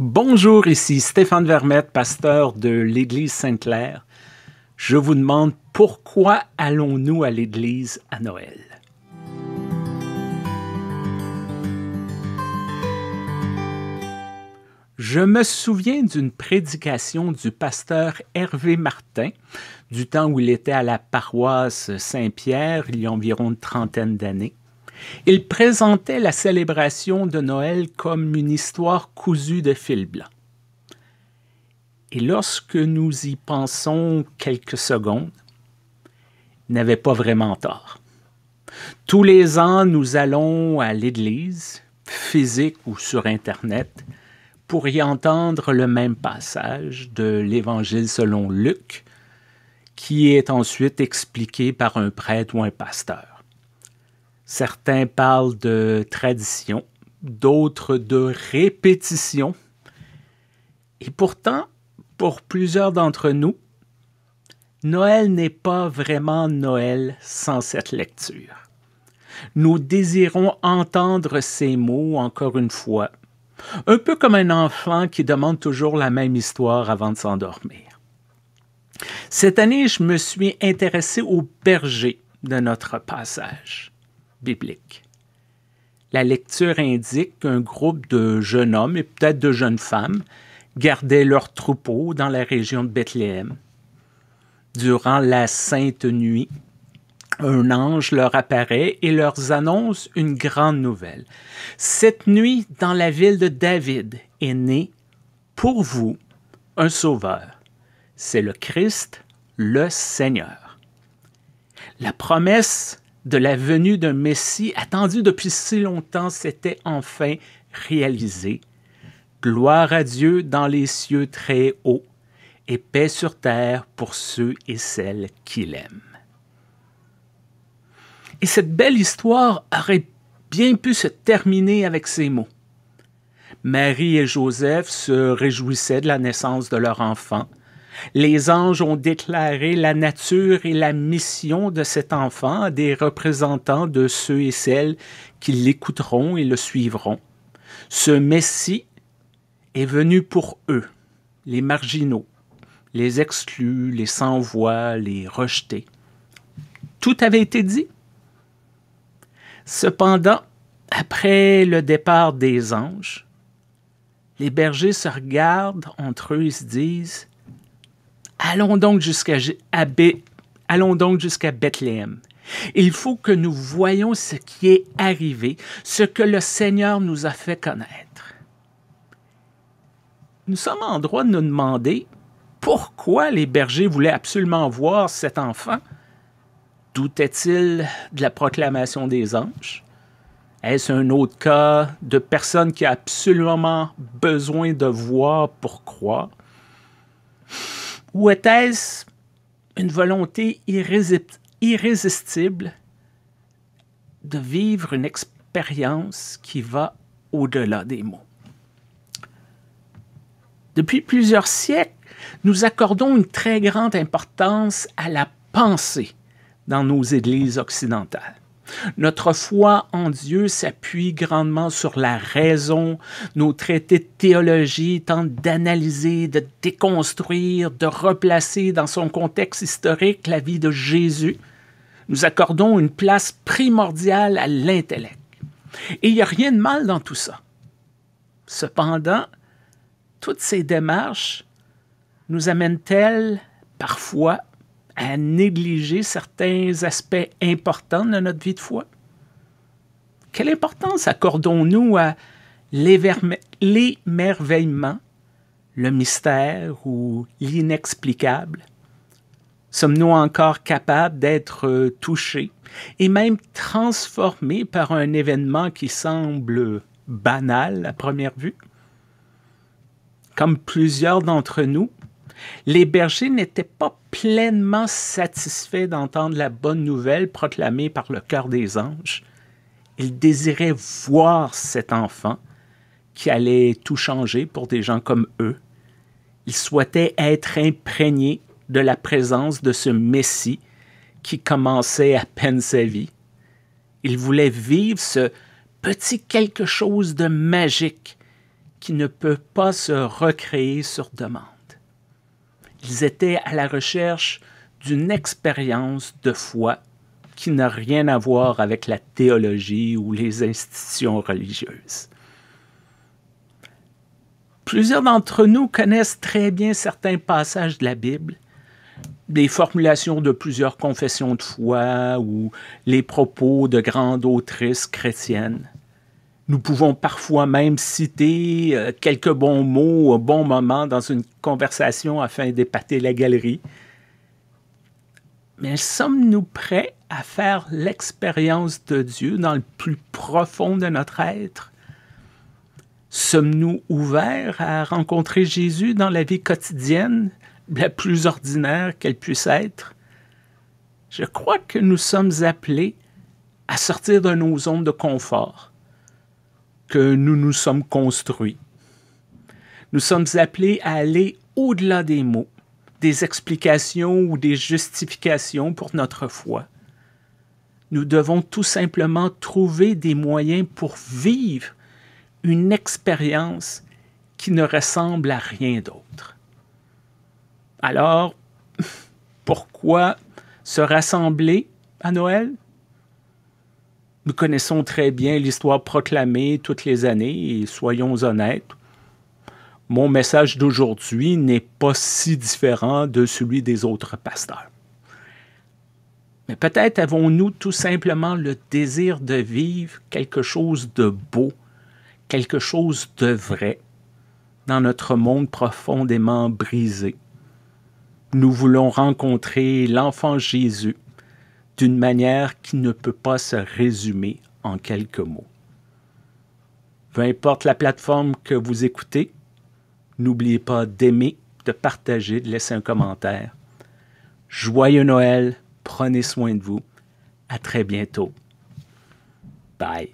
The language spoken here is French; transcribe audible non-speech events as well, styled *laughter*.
Bonjour, ici Stéphane Vermette, pasteur de l'Église Sainte-Claire. Je vous demande pourquoi allons-nous à l'Église à Noël? Je me souviens d'une prédication du pasteur Hervé Martin, du temps où il était à la paroisse Saint-Pierre, il y a environ une trentaine d'années. Il présentait la célébration de Noël comme une histoire cousue de fil blanc. Et lorsque nous y pensons quelques secondes, il n'avait pas vraiment tort. Tous les ans, nous allons à l'Église, physique ou sur Internet, pour y entendre le même passage de l'Évangile selon Luc, qui est ensuite expliqué par un prêtre ou un pasteur. Certains parlent de tradition, d'autres de répétition. Et pourtant, pour plusieurs d'entre nous, Noël n'est pas vraiment Noël sans cette lecture. Nous désirons entendre ces mots encore une fois, un peu comme un enfant qui demande toujours la même histoire avant de s'endormir. Cette année, je me suis intéressé au berger de notre passage biblique. La lecture indique qu'un groupe de jeunes hommes et peut-être de jeunes femmes gardaient leurs troupeaux dans la région de Bethléem. Durant la Sainte Nuit, un ange leur apparaît et leur annonce une grande nouvelle. Cette nuit, dans la ville de David, est né pour vous un sauveur. C'est le Christ, le Seigneur. La promesse de la venue d'un Messie attendu depuis si longtemps s'était enfin réalisé Gloire à Dieu dans les cieux très hauts et paix sur terre pour ceux et celles qui l'aiment. Et cette belle histoire aurait bien pu se terminer avec ces mots. Marie et Joseph se réjouissaient de la naissance de leur enfant les anges ont déclaré la nature et la mission de cet enfant à des représentants de ceux et celles qui l'écouteront et le suivront. Ce Messie est venu pour eux, les marginaux, les exclus, les sans-voix, les rejetés. Tout avait été dit. Cependant, après le départ des anges, les bergers se regardent entre eux et se disent Allons donc jusqu'à Bethléem. Il faut que nous voyons ce qui est arrivé, ce que le Seigneur nous a fait connaître. Nous sommes en droit de nous demander pourquoi les bergers voulaient absolument voir cet enfant. Doutait-il de la proclamation des anges? Est-ce un autre cas de personne qui a absolument besoin de voir pour croire? Ou était-ce une volonté irrésistible de vivre une expérience qui va au-delà des mots? Depuis plusieurs siècles, nous accordons une très grande importance à la pensée dans nos églises occidentales. Notre foi en Dieu s'appuie grandement sur la raison. Nos traités de théologie tentent d'analyser, de déconstruire, de replacer dans son contexte historique la vie de Jésus. Nous accordons une place primordiale à l'intellect. Et il n'y a rien de mal dans tout ça. Cependant, toutes ces démarches nous amènent-elles parfois à négliger certains aspects importants de notre vie de foi? Quelle importance accordons-nous à l'émerveillement, le mystère ou l'inexplicable? Sommes-nous encore capables d'être euh, touchés et même transformés par un événement qui semble banal à première vue? Comme plusieurs d'entre nous, les bergers n'étaient pas pleinement satisfaits d'entendre la bonne nouvelle proclamée par le cœur des anges. Ils désiraient voir cet enfant qui allait tout changer pour des gens comme eux. Ils souhaitaient être imprégnés de la présence de ce Messie qui commençait à peine sa vie. Ils voulaient vivre ce petit quelque chose de magique qui ne peut pas se recréer sur demande. Ils étaient à la recherche d'une expérience de foi qui n'a rien à voir avec la théologie ou les institutions religieuses. Plusieurs d'entre nous connaissent très bien certains passages de la Bible, les formulations de plusieurs confessions de foi ou les propos de grandes autrices chrétiennes. Nous pouvons parfois même citer euh, quelques bons mots au bon moment dans une conversation afin d'épater la galerie. Mais sommes-nous prêts à faire l'expérience de Dieu dans le plus profond de notre être? Sommes-nous ouverts à rencontrer Jésus dans la vie quotidienne, la plus ordinaire qu'elle puisse être? Je crois que nous sommes appelés à sortir de nos zones de confort que nous nous sommes construits. Nous sommes appelés à aller au-delà des mots, des explications ou des justifications pour notre foi. Nous devons tout simplement trouver des moyens pour vivre une expérience qui ne ressemble à rien d'autre. Alors, *laughs* pourquoi se rassembler à Noël nous connaissons très bien l'histoire proclamée toutes les années et soyons honnêtes, mon message d'aujourd'hui n'est pas si différent de celui des autres pasteurs. Mais peut-être avons-nous tout simplement le désir de vivre quelque chose de beau, quelque chose de vrai dans notre monde profondément brisé. Nous voulons rencontrer l'enfant Jésus d'une manière qui ne peut pas se résumer en quelques mots. Peu importe la plateforme que vous écoutez, n'oubliez pas d'aimer, de partager, de laisser un commentaire. Joyeux Noël, prenez soin de vous. À très bientôt. Bye.